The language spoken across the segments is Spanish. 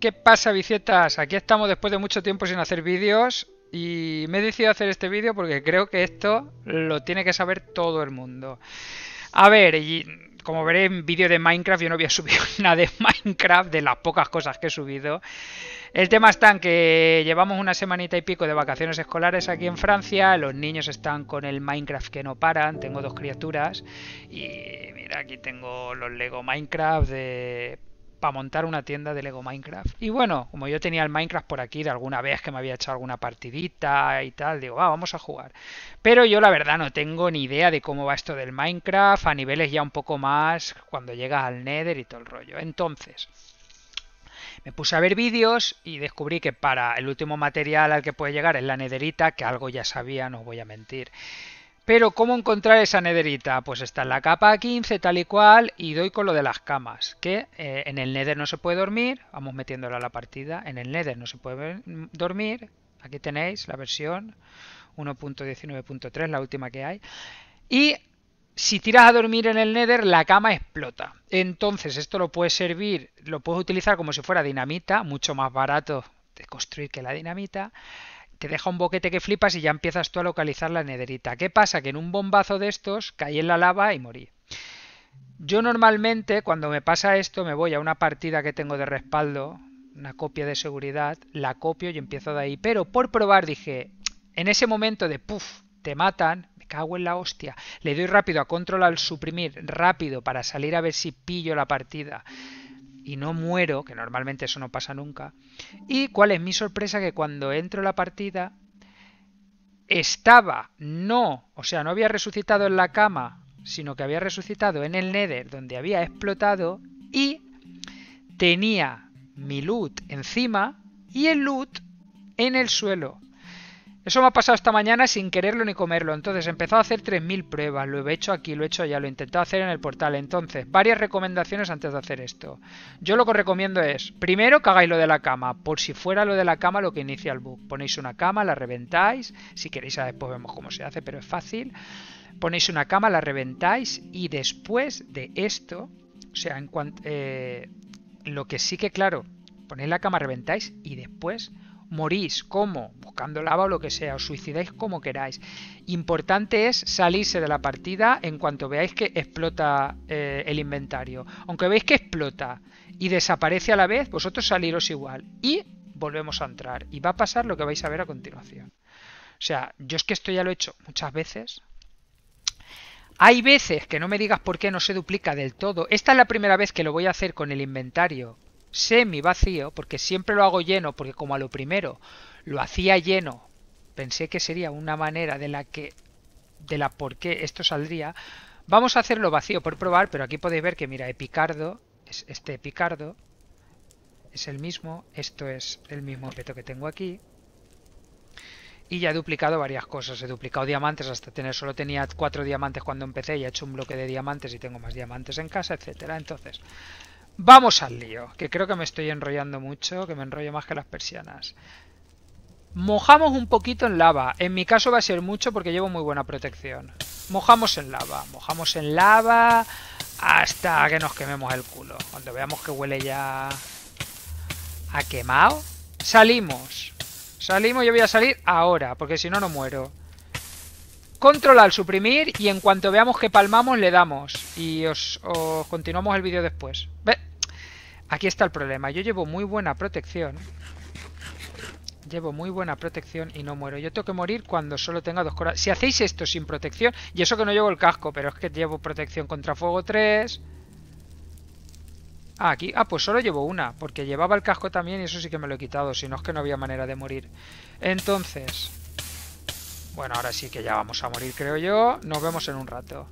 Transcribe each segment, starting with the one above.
¿qué pasa, bicietas? Aquí estamos después de mucho tiempo sin hacer vídeos y me he decidido hacer este vídeo porque creo que esto lo tiene que saber todo el mundo. A ver, como veré en vídeo de Minecraft, yo no había subido nada de Minecraft, de las pocas cosas que he subido. El tema está en que llevamos una semanita y pico de vacaciones escolares aquí en Francia, los niños están con el Minecraft que no paran, tengo dos criaturas y mira, aquí tengo los Lego Minecraft de para montar una tienda de Lego Minecraft. Y bueno, como yo tenía el Minecraft por aquí de alguna vez que me había hecho alguna partidita y tal, digo, vamos a jugar. Pero yo la verdad no tengo ni idea de cómo va esto del Minecraft a niveles ya un poco más cuando llegas al Nether y todo el rollo. Entonces, me puse a ver vídeos y descubrí que para el último material al que puede llegar es la Netherita, que algo ya sabía, no os voy a mentir. Pero ¿cómo encontrar esa nederita? Pues está en la capa 15 tal y cual y doy con lo de las camas, que eh, en el nether no se puede dormir, vamos metiéndola a la partida, en el nether no se puede dormir, aquí tenéis la versión 1.19.3, la última que hay, y si tiras a dormir en el nether la cama explota, entonces esto lo puede servir, lo puedes utilizar como si fuera dinamita, mucho más barato de construir que la dinamita, te deja un boquete que flipas y ya empiezas tú a localizar la nederita. ¿Qué pasa? Que en un bombazo de estos caí en la lava y morí. Yo normalmente cuando me pasa esto me voy a una partida que tengo de respaldo, una copia de seguridad, la copio y empiezo de ahí. Pero por probar dije, en ese momento de puff, te matan, me cago en la hostia. Le doy rápido a control al suprimir, rápido para salir a ver si pillo la partida y no muero, que normalmente eso no pasa nunca. Y cuál es mi sorpresa que cuando entro la partida estaba no, o sea, no había resucitado en la cama, sino que había resucitado en el Nether donde había explotado y tenía mi loot encima y el loot en el suelo. Eso me ha pasado esta mañana sin quererlo ni comerlo. Entonces he empezado a hacer 3.000 pruebas. Lo he hecho aquí, lo he hecho allá, lo he intentado hacer en el portal. Entonces, varias recomendaciones antes de hacer esto. Yo lo que os recomiendo es, primero que hagáis lo de la cama. Por si fuera lo de la cama lo que inicia el bug. Ponéis una cama, la reventáis. Si queréis, después vemos cómo se hace, pero es fácil. Ponéis una cama, la reventáis y después de esto, o sea, en cuanto... Eh, lo que sí que, claro, ponéis la cama, reventáis y después morís, ¿cómo? Buscando lava o lo que sea, os suicidáis como queráis. Importante es salirse de la partida en cuanto veáis que explota eh, el inventario. Aunque veáis que explota y desaparece a la vez, vosotros saliros igual y volvemos a entrar. Y va a pasar lo que vais a ver a continuación. O sea, yo es que esto ya lo he hecho muchas veces, hay veces que no me digas por qué no se duplica del todo. Esta es la primera vez que lo voy a hacer con el inventario semi vacío, porque siempre lo hago lleno, porque como a lo primero lo hacía lleno, pensé que sería una manera de la que de la por qué esto saldría. Vamos a hacerlo vacío por probar, pero aquí podéis ver que mira, Epicardo, es este Epicardo es el mismo, esto es el mismo objeto que tengo aquí. Y ya he duplicado varias cosas. He duplicado diamantes hasta tener, solo tenía cuatro diamantes cuando empecé y he hecho un bloque de diamantes y tengo más diamantes en casa, etcétera. Entonces, Vamos al lío, que creo que me estoy enrollando mucho, que me enrollo más que las persianas. Mojamos un poquito en lava. En mi caso va a ser mucho porque llevo muy buena protección. Mojamos en lava, mojamos en lava hasta que nos quememos el culo. Cuando veamos que huele ya a quemado, salimos. Salimos, yo voy a salir ahora, porque si no, no muero control al suprimir y en cuanto veamos que palmamos le damos. Y os, continuamos el vídeo después. Aquí está el problema. Yo llevo muy buena protección. Llevo muy buena protección y no muero. Yo tengo que morir cuando solo tenga dos corazones. Si hacéis esto sin protección... Y eso que no llevo el casco, pero es que llevo protección contra fuego 3... Ah, aquí. Ah, pues solo llevo una, porque llevaba el casco también y eso sí que me lo he quitado, si no es que no había manera de morir. Entonces, bueno, ahora sí que ya vamos a morir, creo yo. Nos vemos en un rato.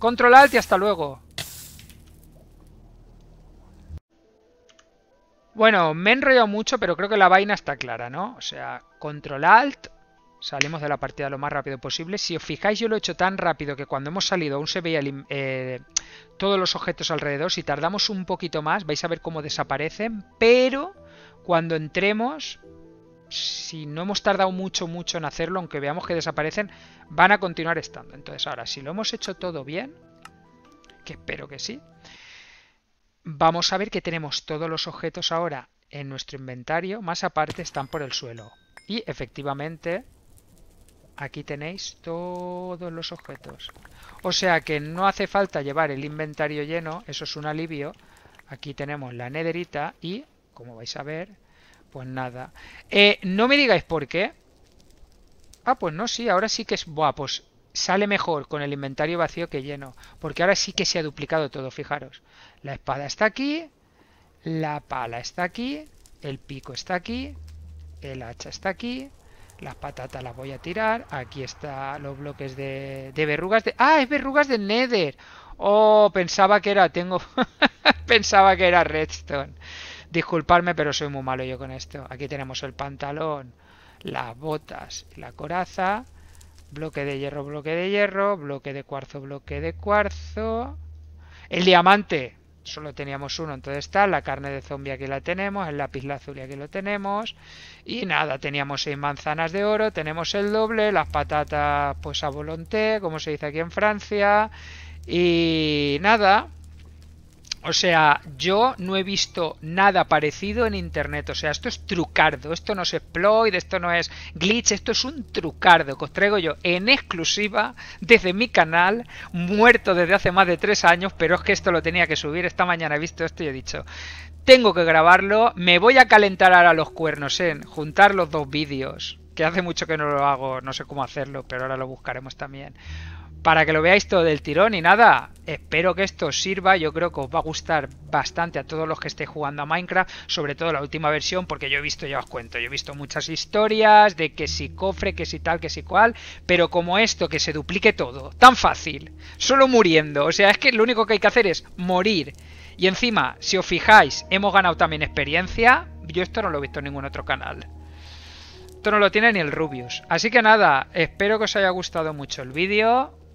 Control Alt y hasta luego. Bueno, me he enrollado mucho, pero creo que la vaina está clara, ¿no? O sea, Control Alt, salimos de la partida lo más rápido posible. Si os fijáis, yo lo he hecho tan rápido que cuando hemos salido aún se veía eh, todos los objetos alrededor. Si tardamos un poquito más, vais a ver cómo desaparecen, pero cuando entremos si no hemos tardado mucho, mucho en hacerlo, aunque veamos que desaparecen, van a continuar estando. Entonces ahora, si lo hemos hecho todo bien, que espero que sí, vamos a ver que tenemos todos los objetos ahora en nuestro inventario, más aparte están por el suelo. Y efectivamente, aquí tenéis todos los objetos. O sea que no hace falta llevar el inventario lleno, eso es un alivio. Aquí tenemos la nederita y, como vais a ver, pues nada. Eh, no me digáis por qué. Ah, pues no, sí, ahora sí que es... Buah, pues sale mejor con el inventario vacío que lleno. Porque ahora sí que se ha duplicado todo, fijaros. La espada está aquí. La pala está aquí. El pico está aquí. El hacha está aquí. Las patatas las voy a tirar. Aquí están los bloques de, de verrugas de... ¡Ah, es verrugas de Nether! Oh, pensaba que era... Tengo... pensaba que era redstone. Disculpadme, pero soy muy malo yo con esto. Aquí tenemos el pantalón, las botas, la coraza, bloque de hierro, bloque de hierro, bloque de cuarzo, bloque de cuarzo. El diamante, solo teníamos uno, entonces está la carne de zombie aquí la tenemos, el lápiz lazuli aquí lo tenemos y nada, teníamos seis manzanas de oro, tenemos el doble, las patatas pues a volonté, como se dice aquí en Francia y nada, o sea, yo no he visto nada parecido en internet. O sea, esto es trucardo. Esto no es exploit, esto no es glitch, esto es un trucardo que os traigo yo en exclusiva desde mi canal, muerto desde hace más de tres años, pero es que esto lo tenía que subir. Esta mañana he visto esto y he dicho, tengo que grabarlo. Me voy a calentar ahora los cuernos en juntar los dos vídeos, que hace mucho que no lo hago, no sé cómo hacerlo, pero ahora lo buscaremos también para que lo veáis todo del tirón y nada, espero que esto os sirva, yo creo que os va a gustar bastante a todos los que estéis jugando a Minecraft, sobre todo la última versión, porque yo he visto, ya os cuento, yo he visto muchas historias de que si cofre, que si tal, que si cual, pero como esto, que se duplique todo, tan fácil, solo muriendo, o sea, es que lo único que hay que hacer es morir. Y encima, si os fijáis, hemos ganado también experiencia, yo esto no lo he visto en ningún otro canal. Esto no lo tiene ni el Rubius. Así que nada, espero que os haya gustado mucho el vídeo